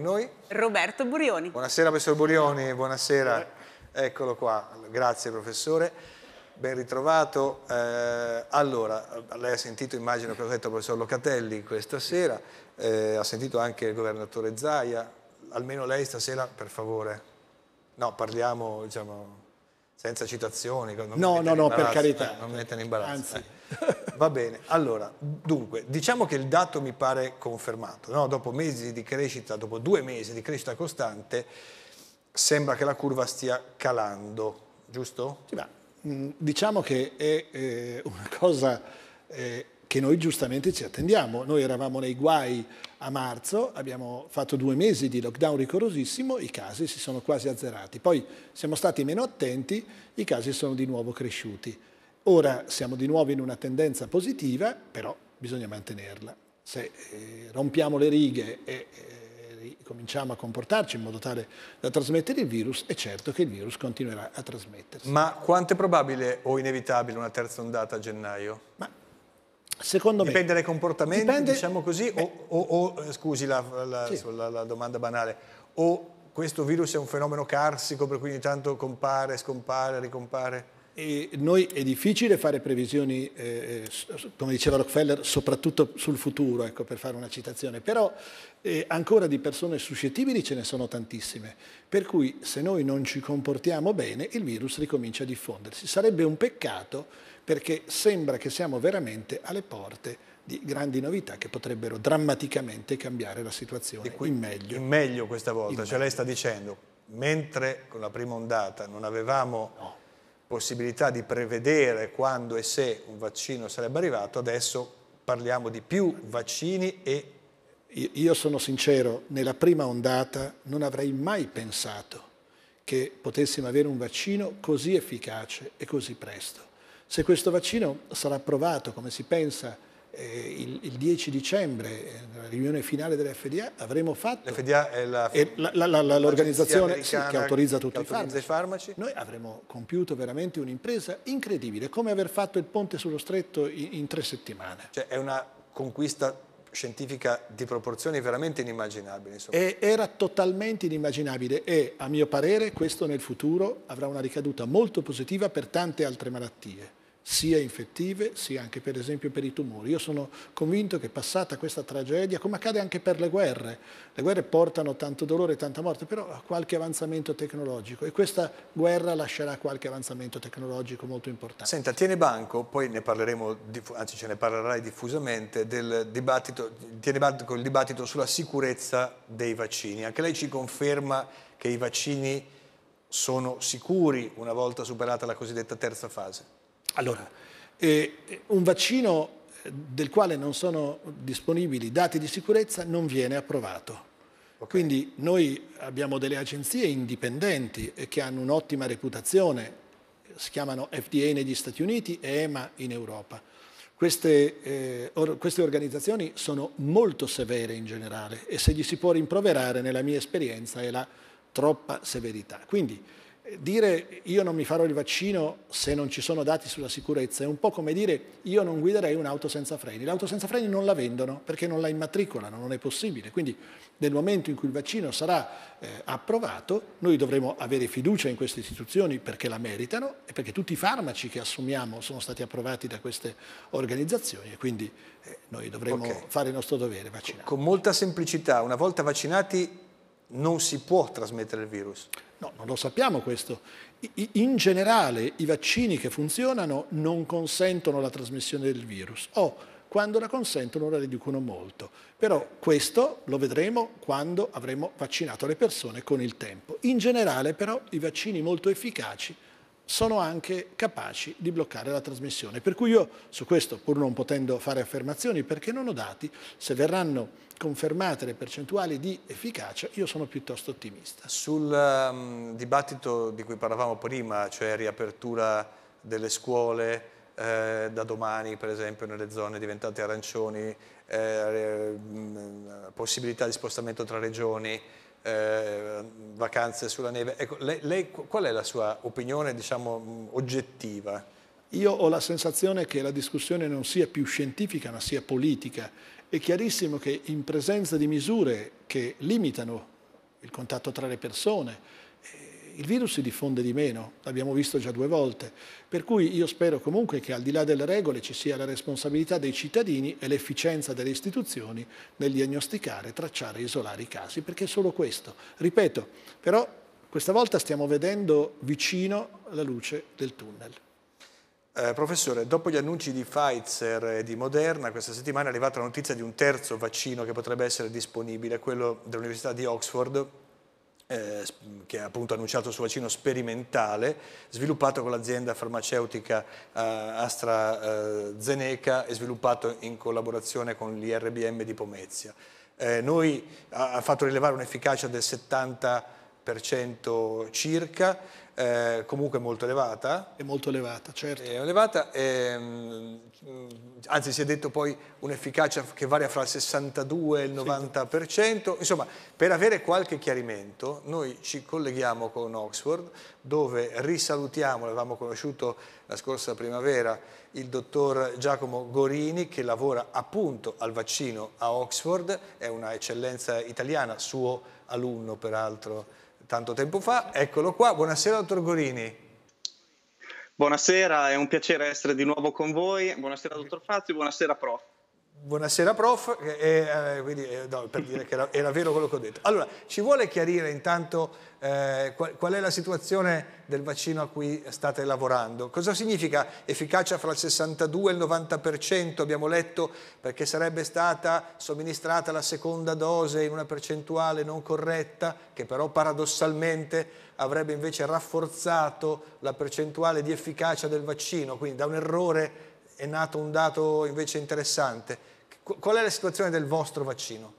noi Roberto Burioni. Buonasera professor Burioni, buonasera. Eccolo qua, grazie professore. Ben ritrovato. Eh, allora, lei ha sentito, immagino, che ha detto il professor Locatelli questa sera, eh, ha sentito anche il governatore Zaia. Almeno lei stasera, per favore. No, parliamo, diciamo, senza citazioni. No, no, no, per carità. non mettere in imbarazzo. Anzi. Va bene, allora, dunque, diciamo che il dato mi pare confermato, no? dopo mesi di crescita, dopo due mesi di crescita costante, sembra che la curva stia calando, giusto? Sì, ma, mm, diciamo che è eh, una cosa eh, che noi giustamente ci attendiamo. Noi eravamo nei guai a marzo, abbiamo fatto due mesi di lockdown rigorosissimo, i casi si sono quasi azzerati. Poi siamo stati meno attenti, i casi sono di nuovo cresciuti. Ora siamo di nuovo in una tendenza positiva, però bisogna mantenerla. Se eh, rompiamo le righe e eh, cominciamo a comportarci in modo tale da trasmettere il virus, è certo che il virus continuerà a trasmettersi. Ma quanto è probabile o inevitabile una terza ondata a gennaio? Ma Secondo dipende me. Dipende dai comportamenti, dipende, diciamo così, beh, o, o, o, scusi la, la, sì. la, la, domanda banale, o questo virus è un fenomeno carsico per cui ogni tanto compare, scompare, ricompare? E noi è difficile fare previsioni, eh, eh come diceva Rockefeller, soprattutto sul futuro, ecco, per fare una citazione, però eh, ancora di persone suscettibili ce ne sono tantissime, per cui se noi non ci comportiamo bene il virus ricomincia a diffondersi. Sarebbe un peccato perché sembra che siamo veramente alle porte di grandi novità che potrebbero drammaticamente cambiare la situazione qui, in meglio. In meglio questa volta, in cioè meglio. lei sta dicendo, mentre con la prima ondata non avevamo... No possibilità di prevedere quando e se un vaccino sarebbe arrivato, adesso parliamo di più vaccini e... Io sono sincero, nella prima ondata non avrei mai pensato che potessimo avere un vaccino così efficace e così presto. Se questo vaccino sarà approvato, come si pensa, eh, il, il, 10 dicembre, nella eh, riunione finale dell'FDA, avremo fatto... L'FDA è, la, è la, la, l'organizzazione sì, che autorizza tutti che autorizza i, farmaci. i, farmaci. Noi avremo compiuto veramente un'impresa incredibile, come aver fatto il ponte sullo stretto in, in tre settimane. Cioè è una conquista scientifica di proporzioni veramente inimmaginabili. era totalmente inimmaginabile e a mio parere questo nel futuro avrà una ricaduta molto positiva per tante altre malattie sia infettive sia anche per esempio per i tumori. Io sono convinto che passata questa tragedia, come accade anche per le guerre, le guerre portano tanto dolore e tanta morte, però a qualche avanzamento tecnologico e questa guerra lascerà qualche avanzamento tecnologico molto importante. Senta, tiene banco, poi ne parleremo, anzi ce ne parlerai diffusamente, del dibattito, tiene banco il dibattito sulla sicurezza dei vaccini. Anche lei ci conferma che i vaccini sono sicuri una volta superata la cosiddetta terza fase? Allora, eh, eh, un vaccino eh, del quale non sono disponibili dati di sicurezza non viene approvato. Okay. Quindi noi abbiamo delle agenzie indipendenti eh, che hanno un'ottima reputazione, si chiamano FDA negli Stati Uniti e EMA in Europa. Queste, eh, or queste organizzazioni sono molto severe in generale e se gli si può rimproverare, nella mia esperienza, è la troppa severità. Quindi, dire io non mi farò il vaccino se non ci sono dati sulla sicurezza è un po' come dire io non guiderei un'auto senza freni. L'auto senza freni non la vendono perché non la immatricolano, non è possibile. Quindi nel momento in cui il vaccino sarà eh, approvato, noi dovremo avere fiducia in queste istituzioni perché la meritano e perché tutti i farmaci che assumiamo sono stati approvati da queste organizzazioni e quindi eh, noi dovremo okay. fare il nostro dovere vaccinare. Con molta semplicità, una volta vaccinati non si può trasmettere il virus. No, non lo sappiamo questo. In generale i vaccini che funzionano non consentono la trasmissione del virus o quando la consentono la riducono molto. Però questo lo vedremo quando avremo vaccinato le persone con il tempo. In generale però i vaccini molto efficaci sono anche capaci di bloccare la trasmissione. Per cui io su questo, pur non potendo fare affermazioni perché non ho dati, se verranno confermate le percentuali di efficacia, io sono piuttosto ottimista. Sul um, dibattito di cui parlavamo prima, cioè riapertura delle scuole, eh, da domani per esempio nelle zone diventate arancioni, eh, mm, possibilità di spostamento tra regioni, eh, vacanze sulla neve. Ecco, lei, lei, qual è la sua opinione, diciamo, oggettiva? Io ho la sensazione che la discussione non sia più scientifica, ma sia politica. È chiarissimo che in presenza di misure che limitano il contatto tra le persone, il virus si diffonde di meno, l'abbiamo visto già due volte, per cui io spero comunque che al di là delle regole ci sia la responsabilità dei cittadini e l'efficienza delle istituzioni nel diagnosticare, tracciare e isolare i casi, perché è solo questo. Ripeto, però questa volta stiamo vedendo vicino la luce del tunnel. Eh, professore, dopo gli annunci di Pfizer e di Moderna, questa settimana è arrivata la notizia di un terzo vaccino che potrebbe essere disponibile, quello dell'Università di Oxford, eh, che ha appunto annunciato il suo vaccino sperimentale, sviluppato con l'azienda farmaceutica eh, AstraZeneca eh, e sviluppato in collaborazione con l'IRBM di Pomezia. Eh, noi ha, ha fatto rilevare un'efficacia del 70% circa, eh, comunque molto elevata. È molto elevata, certo. È elevata, ehm, mm, anzi si è detto poi un'efficacia che varia fra il 62 e il 90%. Sì. Insomma, per avere qualche chiarimento, noi ci colleghiamo con Oxford, dove risalutiamo, l'avevamo conosciuto la scorsa primavera, il dottor Giacomo Gorini che lavora appunto al vaccino a Oxford, è una eccellenza italiana, suo alunno peraltro tanto tempo fa. Eccolo qua, buonasera dottor Gorini. Buonasera, è un piacere essere di nuovo con voi. Buonasera dottor Fazio, buonasera prof. Buonasera prof, e, eh, quindi, eh, no, per dire che era, era, vero quello che ho detto. Allora, ci vuole chiarire intanto eh, qual, qual, è la situazione del vaccino a cui state lavorando? Cosa significa efficacia fra il 62 e il 90%? Abbiamo letto perché sarebbe stata somministrata la seconda dose in una percentuale non corretta, che però paradossalmente avrebbe invece rafforzato la percentuale di efficacia del vaccino, quindi da un errore è nato un dato invece interessante. Qual è la situazione del vostro vaccino?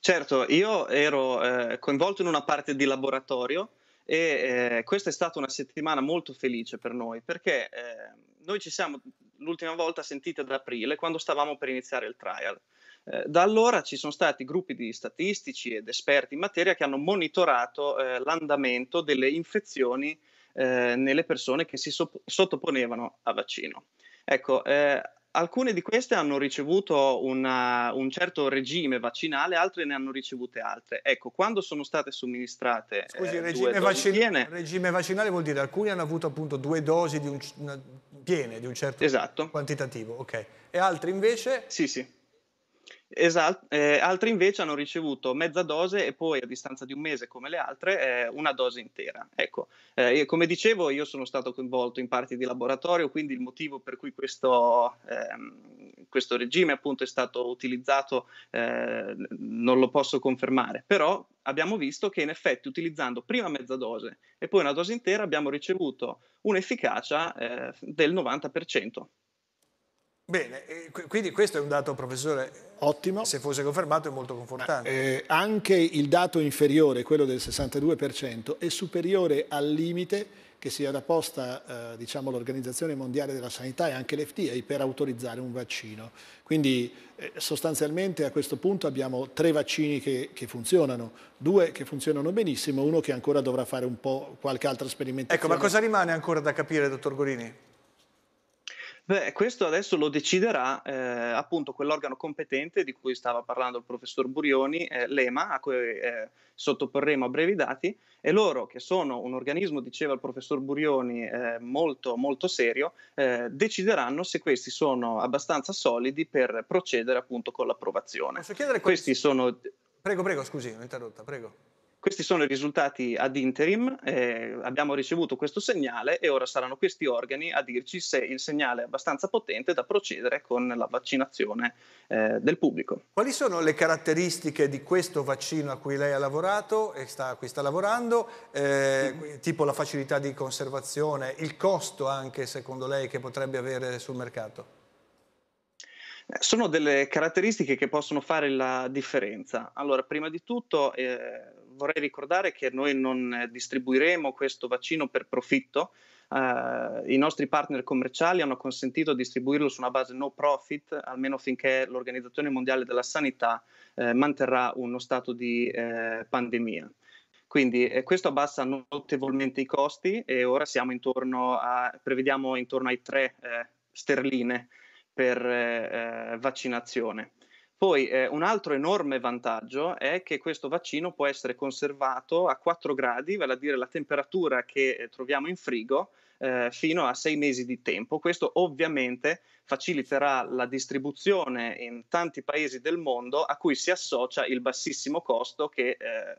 Certo, io ero eh, coinvolto in una parte di laboratorio e eh, questa è stata una settimana molto felice per noi perché eh, noi ci siamo l'ultima volta sentiti ad aprile quando stavamo per iniziare il trial. Eh, da allora ci sono stati gruppi di statistici ed esperti in materia che hanno monitorato eh, l'andamento delle infezioni eh, nelle persone che si so- sottoponevano a vaccino. Ecco, eh, alcune di queste hanno ricevuto una, eh, un certo regime vaccinale, altre ne hanno ricevute altre. Ecco, quando sono state somministrate... Scusi, eh, regime, vaccin- piene, regime, vaccinale vuol dire alcuni hanno avuto appunto due dosi di un, una, piene di un certo esatto. quantitativo, ok. E altri invece... Sì, sì. Esatto, eh, altre invece hanno ricevuto mezza dose e poi a distanza di un mese, come le altre, eh, una dose intera. Ecco, eh, come dicevo, io sono stato coinvolto in parti di laboratorio, quindi il motivo per cui questo, ehm, questo regime appunto, è stato utilizzato eh, non lo posso confermare, però abbiamo visto che in effetti utilizzando prima mezza dose e poi una dose intera abbiamo ricevuto un'efficacia eh, del 90%. Bene, quindi questo è un dato, professore, Ottimo. Se fosse confermato è molto confortante. Eh, anche il dato inferiore, quello del 62%, è superiore al limite che si era posta eh, diciamo, l'Organizzazione Mondiale della Sanità e anche l'FDA per autorizzare un vaccino. Quindi eh, sostanzialmente a questo punto abbiamo tre vaccini che, che, funzionano, due che funzionano benissimo, uno che ancora dovrà fare un po' qualche altra sperimentazione. Ecco, ma cosa rimane ancora da capire, dottor Gorini? Beh, questo adesso lo deciderà eh, appunto quell'organo competente di cui stava parlando il professor Burioni, eh, l'EMA, a cui eh, sottoporremo a brevi dati, e loro, che sono un organismo, diceva il professor Burioni, eh, molto, molto serio, eh, decideranno se questi sono abbastanza solidi per procedere appunto con l'approvazione. Posso chiedere questi, questi sono... Prego, prego, scusi, ho interrotta, prego. Questi sono i risultati ad interim, eh, abbiamo ricevuto questo segnale e ora saranno questi organi a dirci se il segnale è abbastanza potente da procedere con la vaccinazione eh, del pubblico. Quali sono le caratteristiche di questo vaccino a cui lei ha lavorato e sta, a cui sta lavorando, eh, tipo la facilità di conservazione, il costo anche secondo lei che potrebbe avere sul mercato? Sono delle caratteristiche che possono fare la differenza. Allora, prima di tutto eh, vorrei ricordare che noi non distribuiremo questo vaccino per profitto. Eh, I nostri partner commerciali hanno consentito di distribuirlo su una base no profit, almeno finché l'Organizzazione Mondiale della Sanità eh, manterrà uno stato di eh, pandemia. Quindi eh, questo abbassa notevolmente i costi e ora siamo intorno a, prevediamo intorno ai 3 eh, sterline per eh, vaccinazione. Poi eh, un altro enorme vantaggio è che questo vaccino può essere conservato a 4 gradi, vale a dire la temperatura che eh, troviamo in frigo, eh, fino a 6 mesi di tempo. Questo ovviamente faciliterà la distribuzione in tanti paesi del mondo a cui si associa il bassissimo costo che eh,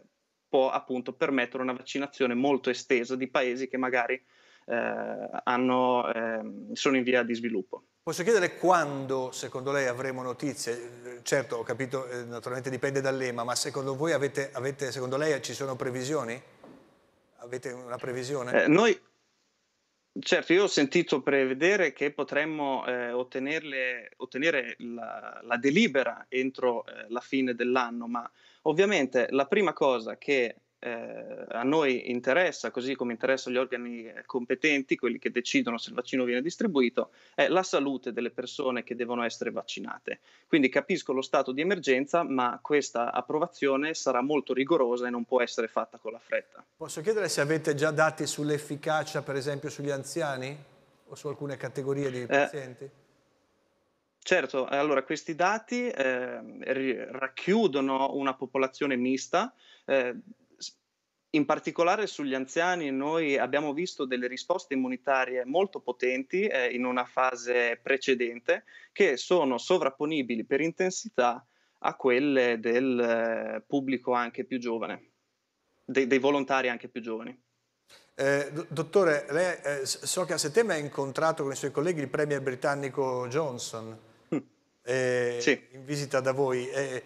può appunto permettere una vaccinazione molto estesa di paesi che magari eh, hanno, ehm, sono in via di sviluppo. Posso chiedere quando, secondo lei, avremo notizie? Certo, ho capito, eh, naturalmente dipende dall'EMA, ma secondo voi avete, avete secondo lei ci sono previsioni? Avete una previsione? Eh, noi, certo, io ho sentito prevedere che potremmo eh, ottenere la, la, delibera entro eh, la fine dell'anno, ma ovviamente la prima cosa che eh, a noi interessa, così come interessa gli organi eh, competenti, quelli che decidono se il vaccino viene distribuito, è la salute delle persone che devono essere vaccinate. Quindi capisco lo stato di emergenza, ma questa approvazione sarà molto rigorosa e non può essere fatta con la fretta. Posso chiedere se avete già dati sull'efficacia, per esempio, sugli anziani o su alcune categorie di eh, pazienti? Eh, Certo, allora questi dati eh, racchiudono una popolazione mista eh, in particolare sugli anziani noi abbiamo visto delle risposte immunitarie molto potenti eh, in una fase precedente che sono sovrapponibili per intensità a quelle del eh, pubblico anche più giovane, de- dei volontari anche più giovani. Eh, dottore, lei, eh, so che a settembre ha incontrato con i suoi colleghi il premier britannico Johnson. Mm. sì. in visita da voi. Eh,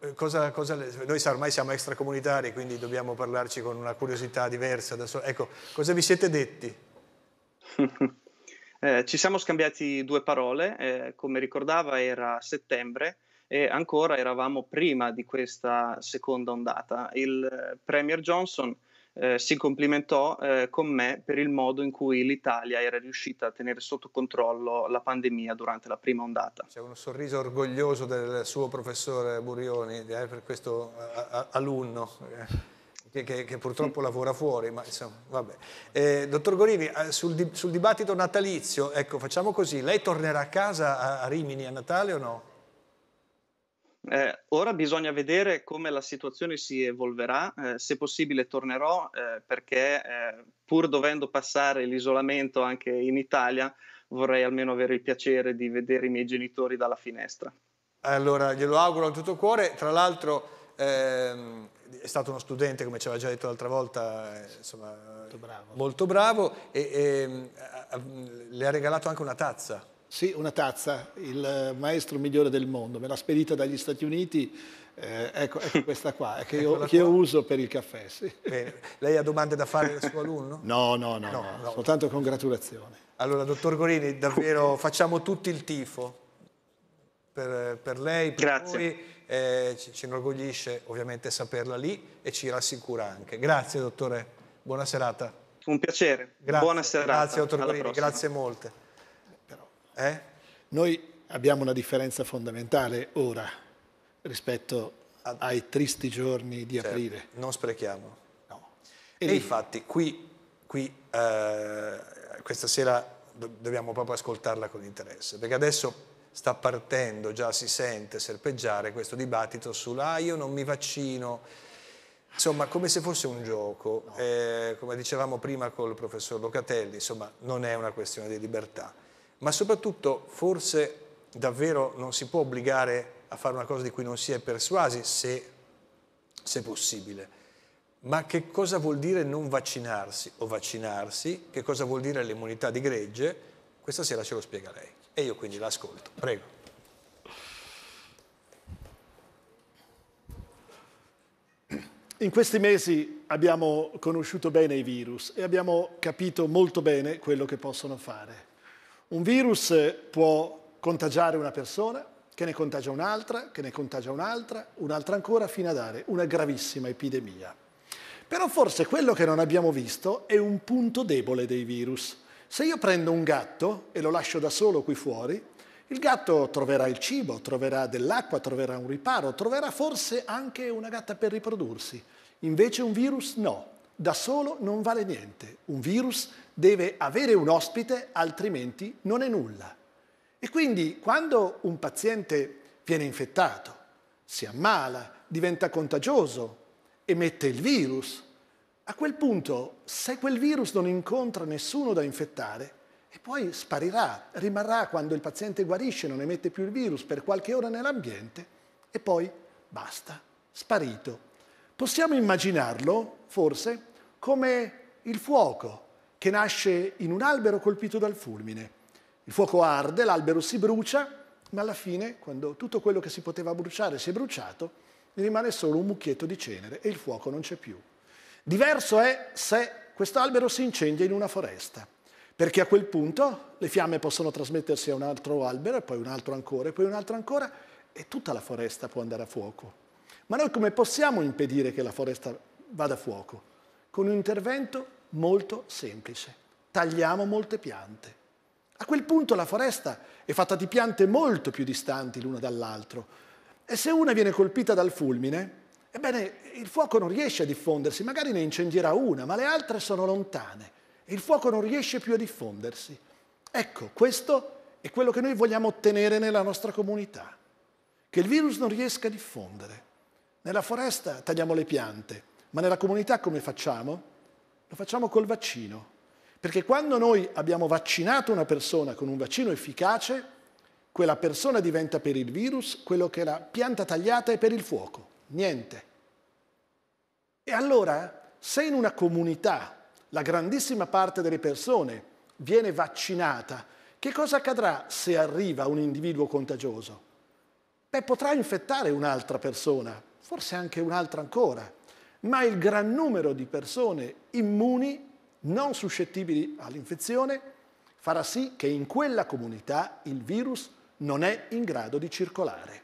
eh, cosa, cosa noi ormai siamo extracomunitari, quindi dobbiamo parlarci con una curiosità diversa. Da so, ecco, cosa vi siete detti? eh, ci siamo scambiati due parole, eh, come ricordava era settembre e ancora eravamo prima di questa seconda ondata. Il eh, Premier Johnson eh, si complimentò eh, con me per il modo in cui l'Italia era riuscita a tenere sotto controllo la pandemia durante la prima ondata. C'è un sorriso orgoglioso del suo professore Burioni eh, per questo eh, a, a, alunno. Eh, che, che, che, purtroppo lavora fuori, ma insomma, vabbè. Eh, dottor Gorini, sul, di, sul, dibattito natalizio, ecco, facciamo così, lei tornerà a casa a, a Rimini a Natale o no? Eh, ora bisogna vedere come la situazione si evolverà, eh, se possibile tornerò eh, perché eh, pur dovendo passare l'isolamento anche in Italia vorrei almeno avere il piacere di vedere i miei genitori dalla finestra. Allora glielo auguro di tutto cuore, tra l'altro ehm, è stato uno studente come ci aveva già detto l'altra volta, eh, insomma, molto bravo, molto bravo e, e ehm, le ha regalato anche una tazza. Sì, una tazza, il maestro migliore del mondo, me l'ha spedita dagli Stati Uniti, eh, ecco, ecco, questa qua, che, io, che io, uso per il caffè. Sì. Lei ha domande da fare al suo alunno? No, no, no, no, no. soltanto congratulazioni. Allora, dottor Gorini, davvero facciamo tutti il tifo per, per lei, per Grazie. Voi. Eh, ci, ci inorgoglisce ovviamente saperla lì e ci rassicura anche. Grazie dottore, buona serata. Un piacere, Grazie. buona serata. Grazie dottor Alla Gorini, prossima. grazie molte. Eh? Noi abbiamo una differenza fondamentale ora rispetto ai tristi giorni di certo, aprile. non sprechiamo. No. E, e infatti qui, qui eh, questa sera do dobbiamo proprio ascoltarla con interesse, perché adesso sta partendo, già si sente serpeggiare questo dibattito sulla ah, io non mi vaccino, insomma come se fosse un gioco, no. eh, come dicevamo prima col professor Locatelli, insomma non è una questione di libertà ma soprattutto forse davvero non si può obbligare a fare una cosa di cui non si è persuasi, se, se possibile. Ma che cosa vuol dire non vaccinarsi o vaccinarsi? Che cosa vuol dire l'immunità di gregge? Questa sera ce lo spiega lei e io quindi l'ascolto. Prego. In questi mesi abbiamo conosciuto bene i virus e abbiamo capito molto bene quello che possono fare. Un virus eh, può contagiare una persona, che ne contagia un'altra, che ne contagia un'altra, un'altra ancora, fino a dare una gravissima epidemia. Però forse quello che non abbiamo visto è un punto debole dei virus. Se io prendo un gatto e lo lascio da solo qui fuori, il gatto troverà il cibo, troverà dell'acqua, troverà un riparo, troverà forse anche una gatta per riprodursi. Invece un virus no. Da solo non vale niente. Un virus deve avere un ospite, altrimenti non è nulla. E quindi quando un paziente viene infettato, si ammala, diventa contagioso, emette il virus, a quel punto, se quel virus non incontra nessuno da infettare, e poi sparirà, rimarrà quando il paziente guarisce, non emette più il virus per qualche ora nell'ambiente, e poi basta, sparito, Possiamo immaginarlo, forse, come il fuoco che nasce in un albero colpito dal fulmine. Il fuoco arde, l'albero si brucia, ma alla fine, quando tutto quello che si poteva bruciare si è bruciato, ne rimane solo un mucchietto di cenere e il fuoco non c'è più. Diverso è se questo albero si incendia in una foresta, perché a quel punto le fiamme possono trasmettersi a un altro albero, e poi un altro ancora, e poi un altro ancora, e tutta la foresta può andare a fuoco. Ma noi come possiamo impedire che la foresta vada a fuoco? Con un intervento molto semplice. Tagliamo molte piante. A quel punto la foresta è fatta di piante molto più distanti l'una dall'altra. E se una viene colpita dal fulmine, ebbene il fuoco non riesce a diffondersi, magari ne incendierà una, ma le altre sono lontane e il fuoco non riesce più a diffondersi. Ecco, questo è quello che noi vogliamo ottenere nella nostra comunità, che il virus non riesca a diffondere. Nella foresta tagliamo le piante, ma nella comunità come facciamo? Lo facciamo col vaccino. Perché quando noi abbiamo vaccinato una persona con un vaccino efficace, quella persona diventa per il virus quello che la pianta tagliata è per il fuoco, niente. E allora, se in una comunità la grandissima parte delle persone viene vaccinata, che cosa accadrà se arriva un individuo contagioso? Beh, potrà infettare un'altra persona, forse anche un'altra ancora, ma il gran numero di persone immuni, non suscettibili all'infezione, farà sì che in quella comunità il virus non è in grado di circolare.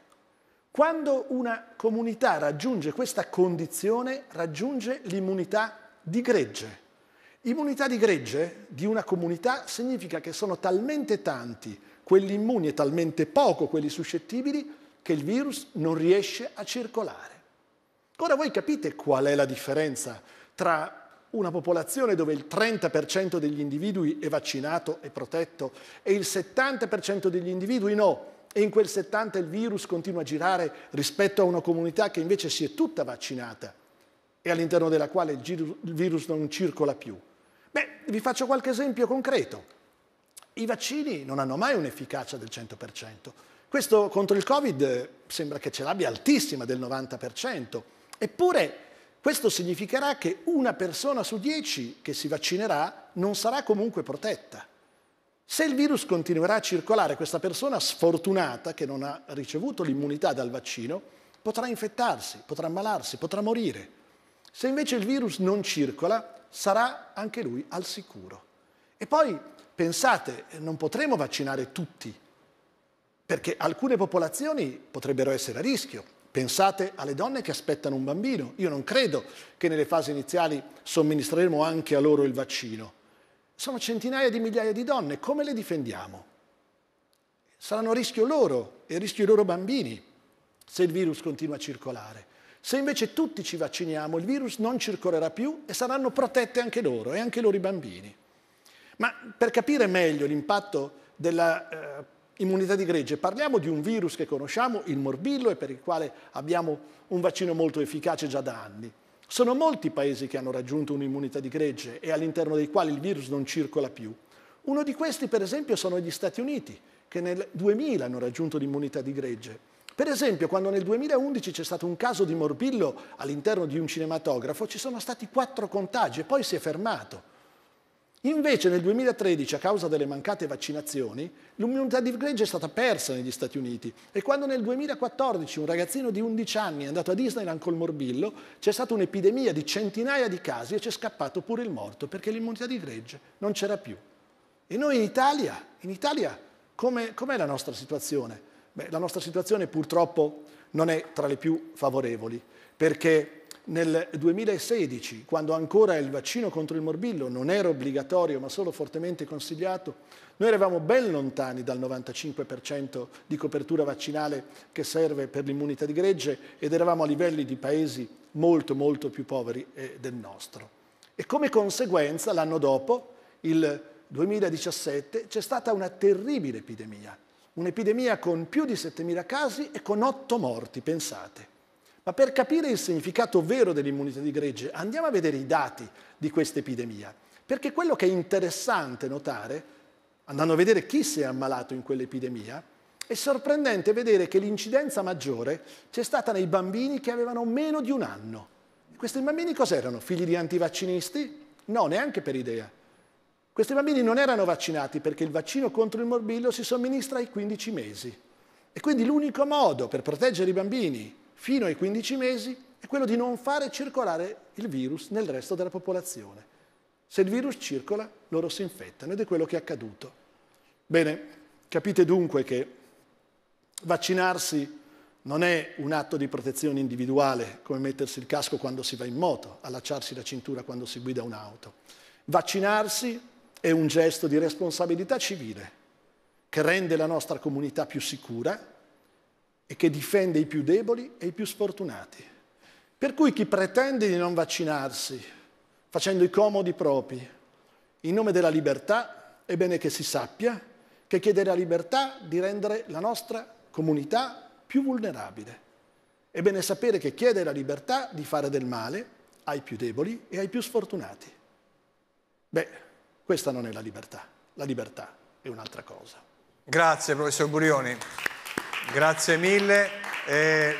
Quando una comunità raggiunge questa condizione, raggiunge l'immunità di gregge. Immunità di gregge di una comunità significa che sono talmente tanti quelli immuni e talmente poco quelli suscettibili che il virus non riesce a circolare. Ora voi capite qual è la differenza tra una popolazione dove il 30% degli individui è vaccinato e protetto e il 70% degli individui no, e in quel 70 il virus continua a girare rispetto a una comunità che invece si è tutta vaccinata e all'interno della quale il, virus non circola più. Beh, vi faccio qualche esempio concreto. I vaccini non hanno mai un'efficacia del 100%. Questo contro il Covid sembra che ce l'abbia altissima del 90%. Eppure questo significherà che una persona su dieci che si vaccinerà non sarà comunque protetta. Se il virus continuerà a circolare, questa persona sfortunata che non ha ricevuto l'immunità dal vaccino potrà infettarsi, potrà ammalarsi, potrà morire. Se invece il virus non circola, sarà anche lui al sicuro. E poi pensate, non potremo vaccinare tutti, perché alcune popolazioni potrebbero essere a rischio. Pensate alle donne che aspettano un bambino. Io non credo che nelle fasi iniziali somministreremo anche a loro il vaccino. Sono centinaia di migliaia di donne, come le difendiamo? Saranno a rischio loro e a rischio i loro bambini se il virus continua a circolare. Se invece tutti ci vacciniamo, il virus non circolerà più e saranno protette anche loro e anche loro i bambini. Ma per capire meglio l'impatto della eh, immunità di gregge, parliamo di un virus che conosciamo, il morbillo, e per il quale abbiamo un vaccino molto efficace già da anni. Sono molti paesi che hanno raggiunto un'immunità di gregge e all'interno dei quali il virus non circola più. Uno di questi, per esempio, sono gli Stati Uniti, che nel 2000 hanno raggiunto l'immunità di gregge. Per esempio, quando nel 2011 c'è stato un caso di morbillo all'interno di un cinematografo, ci sono stati quattro contagi e poi si è fermato. Invece nel 2013, a causa delle mancate vaccinazioni, l'immunità di gregge è stata persa negli Stati Uniti e quando nel 2014 un ragazzino di 11 anni è andato a Disneyland col morbillo, c'è stata un'epidemia di centinaia di casi e c'è scappato pure il morto perché l'immunità di gregge non c'era più. E noi in Italia, in Italia com'è, com'è la nostra situazione? Beh, la nostra situazione purtroppo non è tra le più favorevoli perché nel 2016, quando ancora il vaccino contro il morbillo non era obbligatorio ma solo fortemente consigliato, noi eravamo ben lontani dal 95% di copertura vaccinale che serve per l'immunità di gregge ed eravamo a livelli di paesi molto molto più poveri eh, del nostro. E come conseguenza, l'anno dopo, il 2017, c'è stata una terribile epidemia, un'epidemia con più di 7.000 casi e con 8 morti, pensate. Ma per capire il significato vero dell'immunità di gregge andiamo a vedere i dati di questa epidemia, perché quello che è interessante notare, andando a vedere chi si è ammalato in quell'epidemia, è sorprendente vedere che l'incidenza maggiore c'è stata nei bambini che avevano meno di un anno. Questi bambini cos'erano? Figli di antivaccinisti? No, neanche per idea. Questi bambini non erano vaccinati perché il vaccino contro il morbillo si somministra ai 15 mesi. E quindi l'unico modo per proteggere i bambini fino ai 15 mesi è quello di non fare circolare il virus nel resto della popolazione. Se il virus circola, loro si infettano ed è quello che è accaduto. Bene, capite dunque che vaccinarsi non è un atto di protezione individuale, come mettersi il casco quando si va in moto, allacciarsi la cintura quando si guida un'auto. Vaccinarsi è un gesto di responsabilità civile che rende la nostra comunità più sicura e che difende i più deboli e i più sfortunati. Per cui chi pretende di non vaccinarsi, facendo i comodi propri, in nome della libertà, è bene che si sappia che chiede la libertà di rendere la nostra comunità più vulnerabile. È bene sapere che chiede la libertà di fare del male ai più deboli e ai più sfortunati. Beh, questa non è la libertà. La libertà è un'altra cosa. Grazie, professor Burioni. Grazie mille. Eh,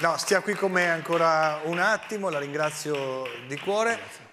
no, stia qui con me ancora un attimo, la ringrazio di cuore.